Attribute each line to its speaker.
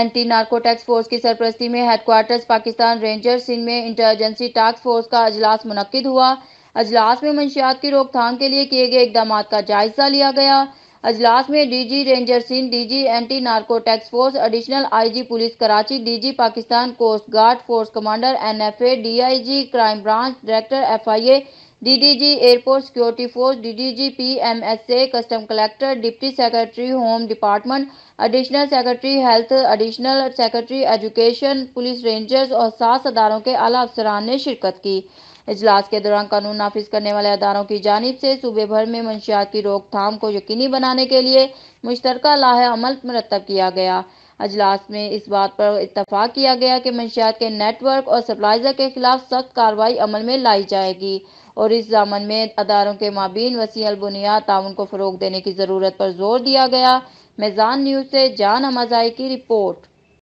Speaker 1: anti narcotics force की सरपरस्ती में headquarters Pakistan ranger Singh में इंटर टास्क फोर्स का अजलास मुनद हुआ अजलास में मंशियात की रोकथाम के लिए किए गए इकदाम का जायजा लिया गया अजलास में DG ranger Sindh DG anti narcotics force additional IG police Karachi DG Pakistan coast guard force commander NFA DIG crime branch director FIA DDG airport security force DDG PMSA custom collector deputy secretary home department additional secretary health additional secretary education police rangers और सात अदारों के आला अफसरान ने शिरकत की इजलास के दौरान कानून नाफिज करने वाले अदारों की जानब से सूबे भर में मंशियात की रोकथाम को यकीनी बनाने के लिए मुश्तर लाह अमल मरतब किया गया अजलास में इस बात पर इतफाक किया गया कि मंशियात के नेटवर्क और सप्लाइजर के खिलाफ सख्त कार्रवाई अमल में लाई जाएगी और इस दामन में अदारों के माबीन वसी अलबुनियाद ताउन को फ़रोग देने की ज़रूरत पर जोर दिया गया मैजान न्यूज़ से जान अमाजाई
Speaker 2: की रिपोर्ट